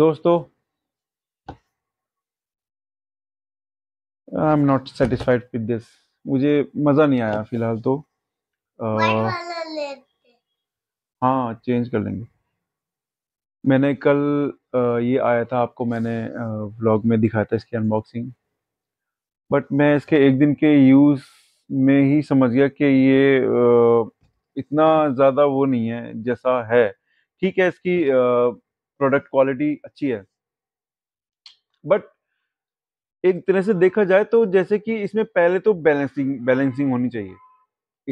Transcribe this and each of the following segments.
दोस्तों I am not satisfied with this मुझे मज़ा नहीं आया फिलहाल तो आ, हाँ चेंज कर लेंगे मैंने कल आ, ये आया था आपको मैंने व्लॉग में दिखाया था इसकी अनबॉक्सिंग बट मैं इसके एक दिन के यूज़ में ही समझ गया कि ये आ, इतना ज़्यादा वो नहीं है जैसा है ठीक है इसकी प्रोडक्ट क्वालिटी अच्छी है बट एक तरह से देखा जाए तो जैसे कि इसमें पहले तो बैलेंसिंग बैलेंसिंग होनी चाहिए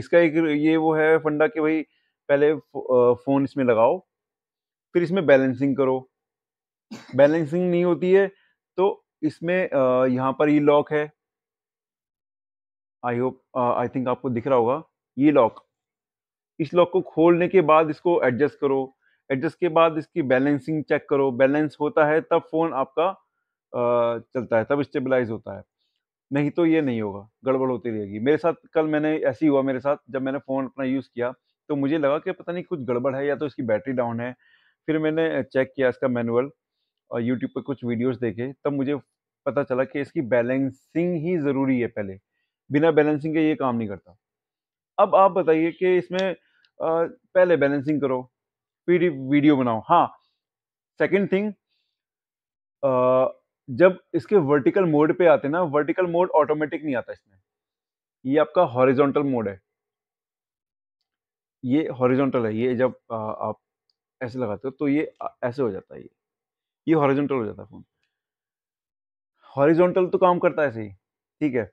इसका एक ये वो है फंडा कि भाई पहले फ़ोन इसमें लगाओ फिर इसमें बैलेंसिंग करो बैलेंसिंग नहीं होती है तो इसमें यहाँ पर ये लॉक है आई होप आई थिंक आपको दिख रहा होगा ये लॉक इस लॉक को खोलने के बाद इसको एडजस्ट करो एडजस्ट के बाद इसकी बैलेंसिंग चेक करो बैलेंस होता है तब फ़ोन आपका चलता है तब स्टेबलाइज होता है नहीं तो ये नहीं होगा गड़बड़ होती रहेगी मेरे साथ कल मैंने ऐसे ही हुआ मेरे साथ जब मैंने फ़ोन अपना यूज़ किया तो मुझे लगा कि पता नहीं कुछ गड़बड़ है या तो इसकी बैटरी डाउन है फिर मैंने चेक किया इसका मैनुअल और यूट्यूब पर कुछ वीडियोस देखे तब मुझे पता चला कि इसकी बैलेंसिंग ही ज़रूरी है पहले बिना बैलेंसिंग के ये काम नहीं करता अब आप बताइए कि इसमें पहले बैलेंसिंग करो फिर वीडियो बनाओ हाँ सेकेंड थिंग जब इसके वर्टिकल मोड पे आते ना वर्टिकल मोड ऑटोमेटिक नहीं आता इसमें ये आपका हॉरिजॉन्टल मोड है ये हॉरिजॉन्टल है ये जब आ, आप ऐसे लगाते हो तो ये ऐसे हो जाता है ये ये हॉरिजॉन्टल हो जाता है फ़ोन हॉरिजॉन्टल तो काम करता है ऐसे ही ठीक है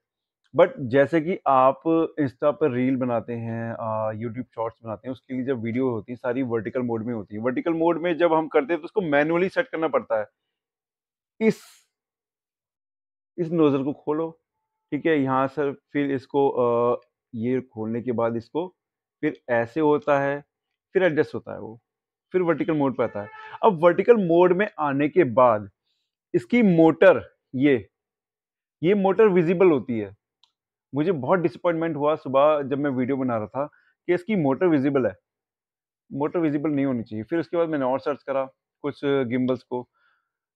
बट जैसे कि आप इंस्टा पर रील बनाते हैं यूट्यूब शॉर्ट्स बनाते हैं उसके लिए जब वीडियो होती है सारी वर्टिकल मोड में होती है वर्टिकल मोड में जब हम करते हैं तो उसको मैनुअली सेट करना पड़ता है इस इस नोज़ल को खोलो ठीक है यहाँ से फिर इसको आ, ये खोलने के बाद इसको फिर ऐसे होता है फिर एडजस्ट होता है वो फिर वर्टिकल मोड पर आता है अब वर्टिकल मोड में आने के बाद इसकी मोटर ये ये मोटर विजिबल होती है मुझे बहुत डिसअपॉइंटमेंट हुआ सुबह जब मैं वीडियो बना रहा था कि इसकी मोटर विजिबल है मोटर विजिबल नहीं होनी चाहिए फिर उसके बाद मैंने और सर्च करा कुछ गिम्बल्स को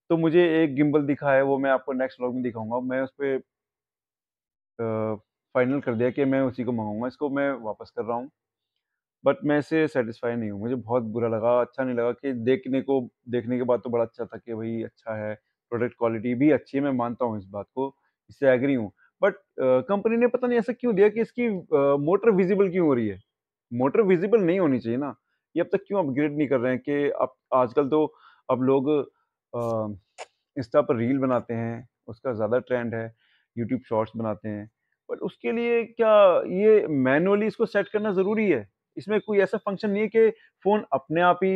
तो मुझे एक गिम्बल दिखा है वो मैं आपको नेक्स्ट ब्लॉग में दिखाऊंगा मैं उस पर फाइनल कर दिया कि मैं उसी को मंगाऊंगा इसको मैं वापस कर रहा हूँ बट मैं इसे सेटिस्फाई नहीं हूँ मुझे बहुत बुरा लगा अच्छा नहीं लगा कि देखने को देखने के बाद तो बड़ा अच्छा था कि भाई अच्छा है प्रोडक्ट क्वालिटी भी अच्छी है मैं मानता हूँ इस बात को इससे एग्री हूँ बट कंपनी uh, ने पता नहीं ऐसा क्यों दिया कि इसकी मोटर uh, विजिबल क्यों हो रही है मोटर विजिबल नहीं होनी चाहिए ना ये अब तक क्यों अपग्रेड नहीं कर रहे हैं कि अब आजकल तो अब लोग इंस्टा uh, पर रील बनाते हैं उसका ज़्यादा ट्रेंड है यूट्यूब शॉर्ट्स बनाते हैं बट उसके लिए क्या ये मैनुअली इसको सेट करना ज़रूरी है इसमें कोई ऐसा फंक्शन नहीं है कि फ़ोन अपने आप ही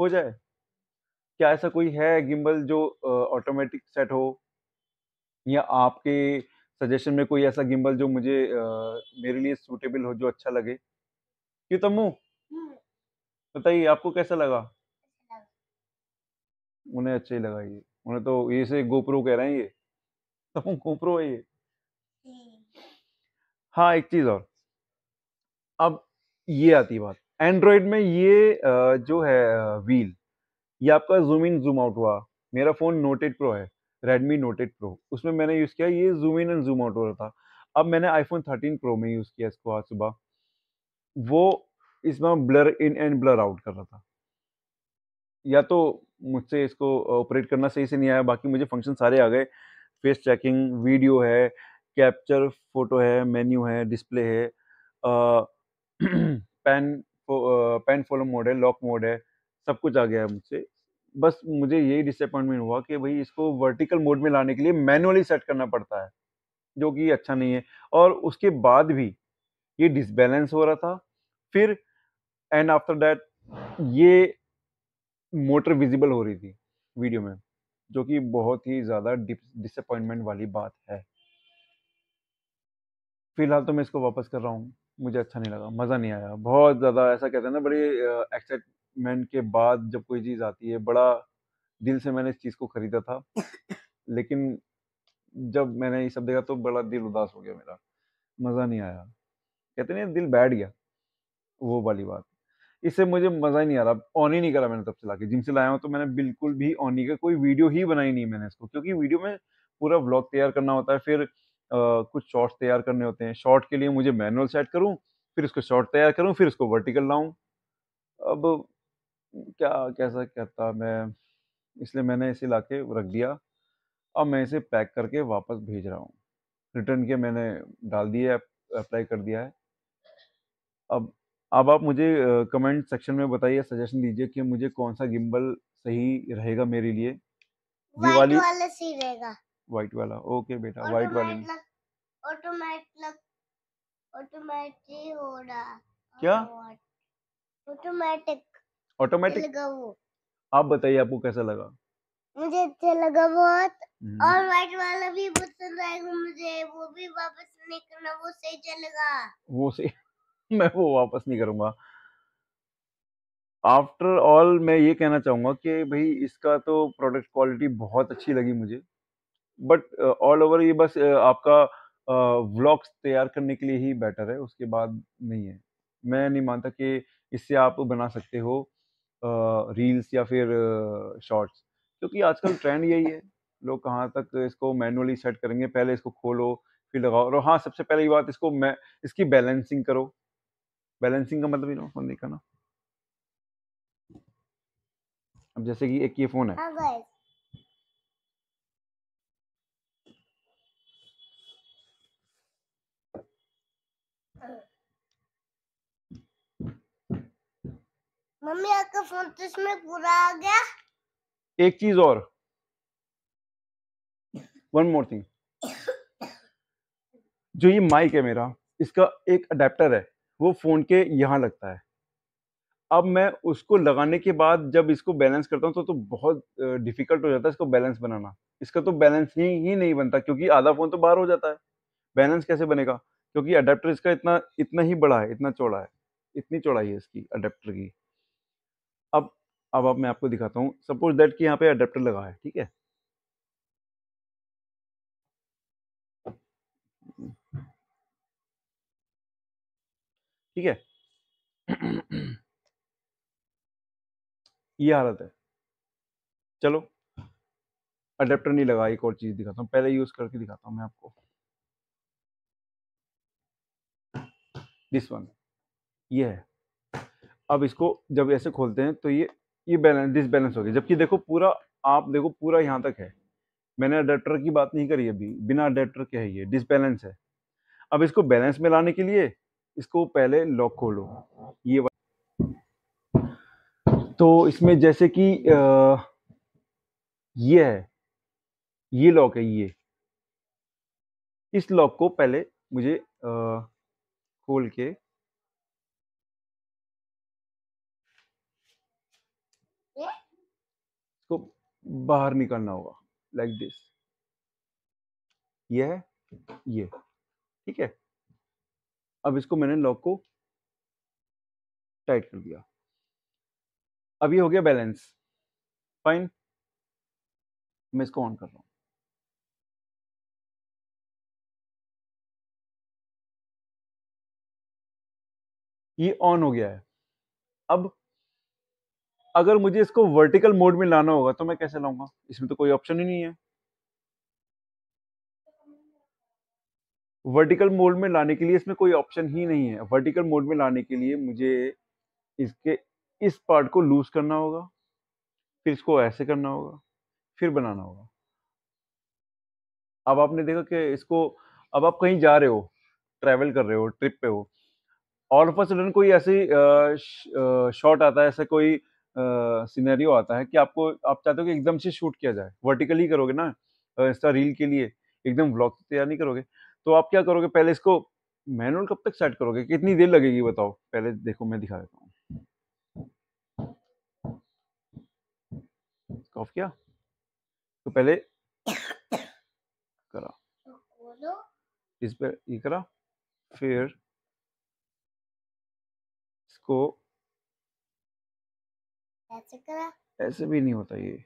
हो जाए क्या ऐसा कोई है गिम्बल जो ऑटोमेटिक सेट हो या आपके सजेशन में कोई ऐसा गिम्बल जो मुझे आ, मेरे लिए सूटेबल हो जो अच्छा लगे क्यों तमु हम्म। बताइए आपको कैसा लगा उन्हें अच्छा ही लगा ये उन्हें तो ये से गोप्रो कह रहे हैं ये तमु गोप्रो है ये हम्म। हाँ एक चीज़ और अब ये आती बात एंड्रॉयड में ये जो है व्हील ये आपका जूम इन जूम आउट हुआ मेरा फ़ोन नोटेड प्रो है रेडमी नोट एट प्रो उसमें मैंने यूज़ किया ये zoom in and zoom out हो रहा था अब मैंने आईफोन थर्टीन प्रो में यूज़ किया इसको आज सुबह वो इसमें blur in and blur out कर रहा था या तो मुझसे इसको ऑपरेट करना सही से नहीं आया बाकी मुझे फंक्शन सारे आ गए फेस ट्रैकिंग वीडियो है कैप्चर फोटो है मेन्यू है डिस्प्ले है पेन पेन फॉलो मोड है लॉक मोड है सब कुछ आ गया है मुझसे बस मुझे यही डिसअपॉइंटमेंट हुआ कि भाई इसको वर्टिकल मोड में लाने के लिए मैनुअली सेट करना पड़ता है जो कि अच्छा नहीं है और उसके बाद भी ये डिसबैलेंस हो रहा था फिर एंड आफ्टर डैट ये मोटर विजिबल हो रही थी वीडियो में जो कि बहुत ही ज़्यादा डिसअपॉइंटमेंट वाली बात है फिलहाल तो मैं इसको वापस कर रहा हूँ मुझे अच्छा नहीं लगा मज़ा नहीं आया बहुत ज़्यादा ऐसा कहते हैं ना बड़ी एक्साइट डेवलपमेंट के बाद जब कोई चीज़ आती है बड़ा दिल से मैंने इस चीज़ को ख़रीदा था लेकिन जब मैंने ये सब देखा तो बड़ा दिल उदास हो गया मेरा मज़ा नहीं आया कहते नहीं दिल बैठ गया वो वाली बात इससे मुझे मज़ा ही नहीं आ रहा ऑन ही नहीं करा मैंने तब से ला जिम से लाया हूँ तो मैंने बिल्कुल भी ऑन नहीं किया कोई वीडियो ही बनाई नहीं मैंने इसको क्योंकि वीडियो में पूरा ब्लॉग तैयार करना होता है फिर आ, कुछ शॉर्ट्स तैयार करने होते हैं शॉर्ट के लिए मुझे मैनुअल सेट करूँ फिर उसको शॉर्ट तैयार करूँ फिर उसको वर्टिकल लाऊँ अब क्या कैसा कहता मैं इसलिए मैंने इसे ला के रख दिया अब मैं इसे पैक करके वापस भेज रहा हूँ रिटर्न के मैंने डाल दिया अप्लाई कर दिया है अब अब आप मुझे कमेंट सेक्शन में बताइए सजेशन दीजिए कि मुझे कौन सा गिम्बल सही रहेगा मेरे लिए दिवाली वाला सही रहेगा वाइट वाला ओके बेटा वाइट वाले ऑटोमेटिक ऑटोमेटिक हो रहा क्या ऑटोमेटिक ऑटोमेटिक अच्छा आप बताइए आपको कैसा लगा मुझे अच्छा लगा बहुत हम्म। और व्हाइट वाला भी पसंद आएगा मुझे वो भी वापस नहीं करना वो सही चलेगा वो सही मैं वो वापस नहीं करूंगा आफ्टर ऑल मैं ये कहना चाहूंगा कि भाई इसका तो प्रोडक्ट क्वालिटी बहुत अच्छी लगी मुझे बट ऑल ओवर ये बस uh, आपका व्लॉग्स uh, तैयार करने के लिए ही बेटर है उसके बाद नहीं है मैं नहीं मानता कि इससे आप बना सकते हो रील्स या फिर शॉर्ट्स क्योंकि आजकल ट्रेंड यही है लोग कहाँ तक इसको मैनुअली सेट करेंगे पहले इसको खोलो फिर लगाओ और हाँ सबसे पहली बात इसको मैं इसकी बैलेंसिंग करो बैलेंसिंग का मतलब यू फोन देखा ना अब जैसे कि एक ये फोन है हाँ, मम्मी आपका फोन तो इसमें पूरा आ गया एक चीज और वन मोर थिंग जो ये माइक है मेरा इसका एक अडेप्टर है वो फोन के यहाँ लगता है अब मैं उसको लगाने के बाद जब इसको बैलेंस करता हूँ तो तो बहुत डिफिकल्ट हो जाता है इसको बैलेंस बनाना इसका तो बैलेंस ही ही नहीं बनता क्योंकि आधा फ़ोन तो बाहर हो जाता है बैलेंस कैसे बनेगा क्योंकि अडेप्टर इसका इतना इतना ही बड़ा है इतना चौड़ा है इतनी चौड़ाई है इसकी अडेप्टर की अब अब अब मैं आपको दिखाता हूँ सपोज दैट कि यहाँ पे अडेप्टर लगा है ठीक है ठीक है ये हालत है चलो अडेप्टर नहीं लगा एक और चीज़ दिखाता हूँ पहले यूज़ करके दिखाता हूँ मैं आपको दिस वन ये है अब इसको जब ऐसे खोलते हैं तो ये ये बैलेंस डिसबैलेंस हो गया जबकि देखो पूरा आप देखो पूरा यहाँ तक है मैंने अडेप्टर की बात नहीं करी अभी बिना अडेप्टर के है ये डिसबैलेंस है अब इसको बैलेंस में लाने के लिए इसको पहले लॉक खोलो ये तो इसमें जैसे कि आ, ये है ये लॉक है ये इस लॉक को पहले मुझे आ, खोल के बाहर निकलना होगा लाइक like दिस ये है ये ठीक है अब इसको मैंने लॉक को टाइट कर दिया अब ये हो गया बैलेंस फाइन मैं इसको ऑन कर रहा हूं ये ऑन हो गया है अब अगर मुझे इसको वर्टिकल मोड में लाना होगा तो मैं कैसे लाऊंगा इसमें तो कोई ऑप्शन ही नहीं है वर्टिकल मोड में लाने के लिए इसमें कोई ऑप्शन ही नहीं है वर्टिकल मोड में लाने के लिए मुझे इसके इस पार्ट को लूज करना होगा फिर इसको ऐसे करना होगा फिर बनाना होगा अब आपने देखा कि इसको अब आप कहीं जा रहे हो ट्रैवल कर रहे हो ट्रिप पे हो ऑल ऑफ अ सडन कोई ऐसी शॉट आता है ऐसा कोई सिनेरियो आता है कि आपको आप चाहते हो कि एकदम से शूट किया जाए वर्टिकली करोगे ना इंस्टा रील के लिए एकदम ब्लॉग तैयार नहीं करोगे तो आप क्या करोगे पहले इसको मैनुअल कब तक सेट करोगे कितनी देर लगेगी बताओ पहले देखो मैं दिखा देता हूँ ऑफ किया तो पहले करा इस पर ये करा फिर इसको ऐसे करा ऐसे भी नहीं होता ये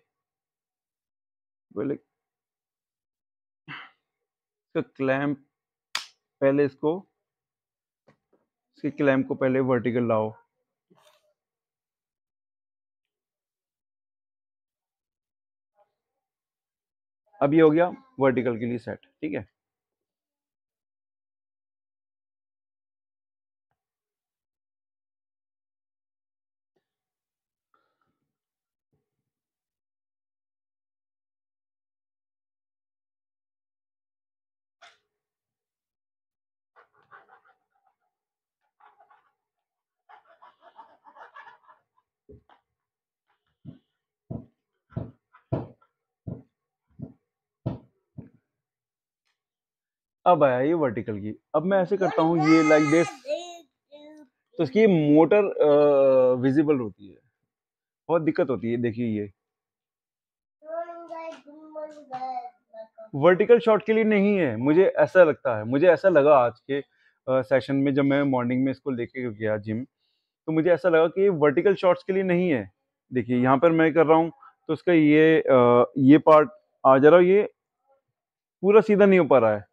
बोले इसका क्लैम्प पहले इसको इसके क्लैम्प को पहले वर्टिकल लाओ अब ये हो गया वर्टिकल के लिए सेट ठीक है अब आया ये वर्टिकल की अब मैं ऐसे करता हूँ ये लाइक दिस तो इसकी मोटर विजिबल uh, होती है बहुत दिक्कत होती है देखिए ये वर्टिकल शॉट के लिए नहीं है मुझे ऐसा लगता है मुझे ऐसा लगा आज के सेशन uh, में जब मैं मॉर्निंग में इसको लेके गया जिम तो मुझे ऐसा लगा कि ये वर्टिकल शॉट्स के लिए नहीं है देखिए यहाँ पर मैं कर रहा हूँ तो उसका ये आ, uh, ये पार्ट आ जा रहा है ये पूरा सीधा नहीं हो पा रहा है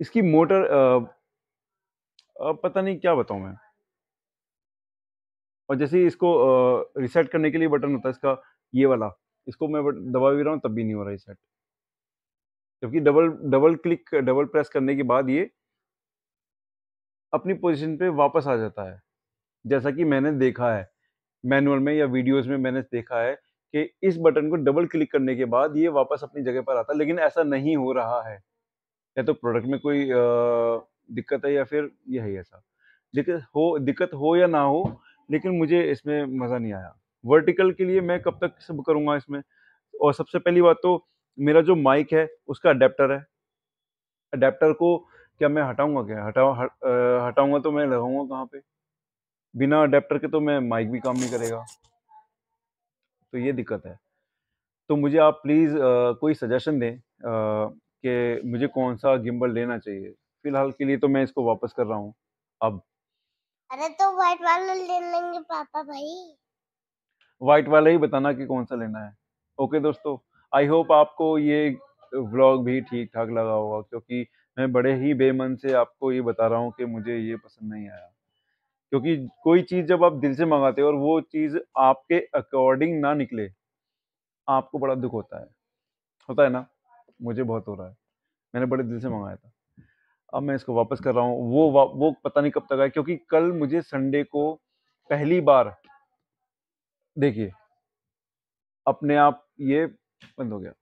इसकी मोटर आ, आ, पता नहीं क्या बताऊं मैं और जैसे इसको रिसेट करने के लिए बटन होता है इसका ये वाला इसको मैं दबा भी रहा हूँ तब भी नहीं हो रहा रिसेट जबकि double double click double press करने के बाद ये अपनी पोजीशन पे वापस आ जाता है जैसा कि मैंने देखा है मैनुअल में या वीडियोस में मैंने देखा है कि इस बटन को डबल क्लिक करने के बाद ये वापस अपनी जगह पर आता है लेकिन ऐसा नहीं हो रहा है या तो प्रोडक्ट में कोई दिक्कत है या फिर यह है ऐसा दिक्कत हो दिक्कत हो या ना हो लेकिन मुझे इसमें मज़ा नहीं आया वर्टिकल के लिए मैं कब तक सब करूँगा इसमें और सबसे पहली बात तो मेरा जो माइक है उसका अडेप्टर है अडेप्टर को क्या मैं हटाऊंगा क्या हटाऊ हट, हटाऊंगा तो मैं लगाऊंगा कहाँ पे बिना अडेप्टर के तो मैं माइक भी काम नहीं करेगा तो ये दिक्कत है तो मुझे आप प्लीज़ कोई सजेशन दें कि मुझे कौन सा गिम्बल लेना चाहिए फिलहाल के लिए तो मैं इसको वापस कर रहा हूँ अब अरे तो व्हाइट वाला ले लेंगे पापा भाई व्हाइट वाला ही बताना कि कौन सा लेना है ओके दोस्तों आई होप आपको ये व्लॉग भी ठीक ठाक लगा होगा क्योंकि मैं बड़े ही बेमन से आपको ये बता रहा हूँ कि मुझे ये पसंद नहीं आया क्योंकि कोई चीज़ जब आप दिल से मंगाते हो और वो चीज़ आपके अकॉर्डिंग ना निकले आपको बड़ा दुख होता है होता है ना मुझे बहुत हो रहा है मैंने बड़े दिल से मंगाया था अब मैं इसको वापस कर रहा हूँ वो वो पता नहीं कब तक आया क्योंकि कल मुझे संडे को पहली बार देखिए अपने आप ये बंद हो गया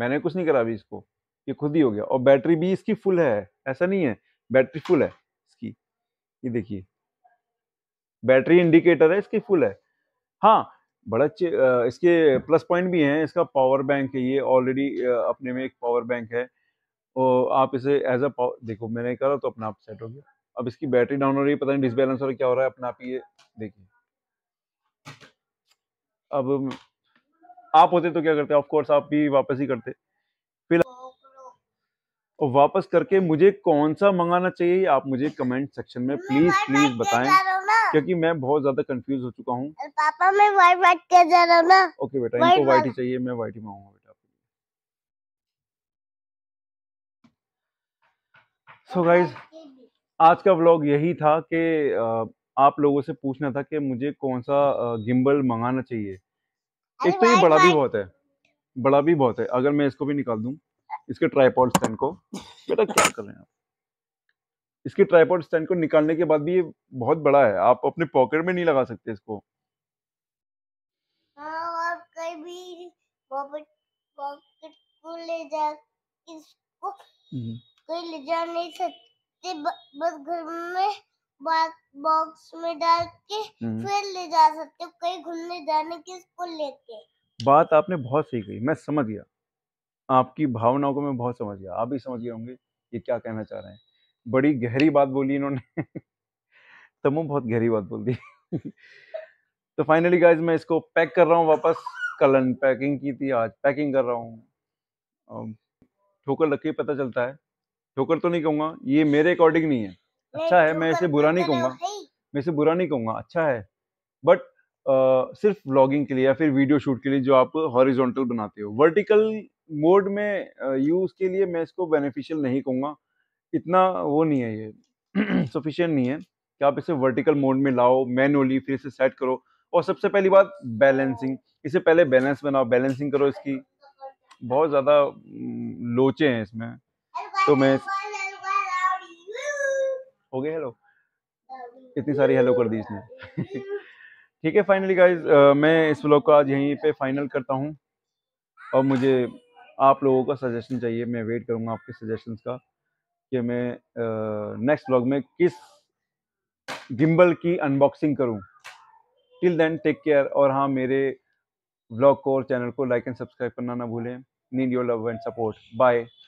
मैंने कुछ नहीं करा अभी इसको ये खुद ही हो गया और बैटरी भी इसकी फुल है ऐसा नहीं है बैटरी फुल है इसकी ये देखिए बैटरी इंडिकेटर है इसकी फुल है हाँ बड़ा अच्छे इसके प्लस पॉइंट भी हैं इसका पावर बैंक है ये ऑलरेडी अपने में एक पावर बैंक है और आप इसे एज अ पावर देखो मैंने करा तो अपना आप सेट हो गया अब इसकी बैटरी डाउन हो रही है पता नहीं डिसबैलेंस हो रहा क्या हो रहा है अपना आप ये देखिए अब आप होते तो क्या करते ऑफकोर्स आप भी वापस ही करते और वापस करके मुझे कौन सा मंगाना चाहिए आप मुझे कमेंट सेक्शन में प्लीज प्लीज बताएं क्योंकि मैं बहुत ज्यादा कंफ्यूज हो चुका हूँ पापा मैं वाइट वाइट के जा रहा हूँ ना ओके बेटा इनको वाइट ही चाहिए मैं वाइट ही मांगूंगा बेटा सो गाइस आज का व्लॉग यही था कि आप लोगों से पूछना था कि मुझे कौन सा गिम्बल मंगाना चाहिए एक तो ये बड़ा भी बहुत है बड़ा भी बहुत है अगर मैं इसको भी निकाल दूं इसके ट्राईपॉड स्टैंड को बेटा क्या कर रहे हैं आप इसके ट्राईपोर्ट स्टैंड को निकालने के बाद भी ये बहुत बड़ा है आप अपने पॉकेट में नहीं लगा सकते इसको हाँ, हम्म। ले जा नहीं सकते घर में बॉक्स में डाल के हम्म। फिर ले जा सकते कहीं घूमने जाने के इसको लेके बात आपने बहुत सही कही मैं समझ गया आपकी भावनाओं को मैं बहुत समझ गया आप भी समझ गए होंगे ये क्या कहना चाह रहे हैं बड़ी गहरी बात बोली इन्होंने तमो बहुत गहरी बात बोल दी तो फाइनली गाइज मैं इसको पैक कर रहा हूँ वापस कल अनपैकिंग की थी आज पैकिंग कर रहा हूँ ठोकर लग के पता चलता है ठोकर तो नहीं कहूँगा ये मेरे अकॉर्डिंग नहीं है अच्छा है मैं इसे बुरा नहीं कहूँगा मैं इसे बुरा नहीं कहूँगा अच्छा है बट सिर्फ व्लॉगिंग के लिए या फिर वीडियो शूट के लिए जो आप हॉरिजॉन्टल बनाते हो वर्टिकल मोड में यूज़ के लिए मैं इसको बेनिफिशियल नहीं कहूँगा इतना वो नहीं है ये सफिशियंट नहीं है कि आप इसे वर्टिकल मोड में लाओ मैनुअली फिर इसे सेट करो और सबसे पहली बात बैलेंसिंग इसे पहले बैलेंस बनाओ बैलेंसिंग करो इसकी बहुत ज़्यादा लोचे हैं इसमें तो मैं हो गया हेलो इतनी सारी हेलो कर दी इसने ठीक है फाइनली गाइज मैं इस व्लॉग का आज यहीं पे फाइनल करता हूँ और मुझे आप लोगों का सजेशन चाहिए मैं वेट करूँगा आपके सजेशंस का कि मैं नेक्स्ट ब्लॉग में किस गिम्बल की अनबॉक्सिंग करूं टिल देन टेक केयर और हाँ मेरे ब्लॉग को और चैनल को लाइक एंड सब्सक्राइब करना ना भूलें need your love and support bye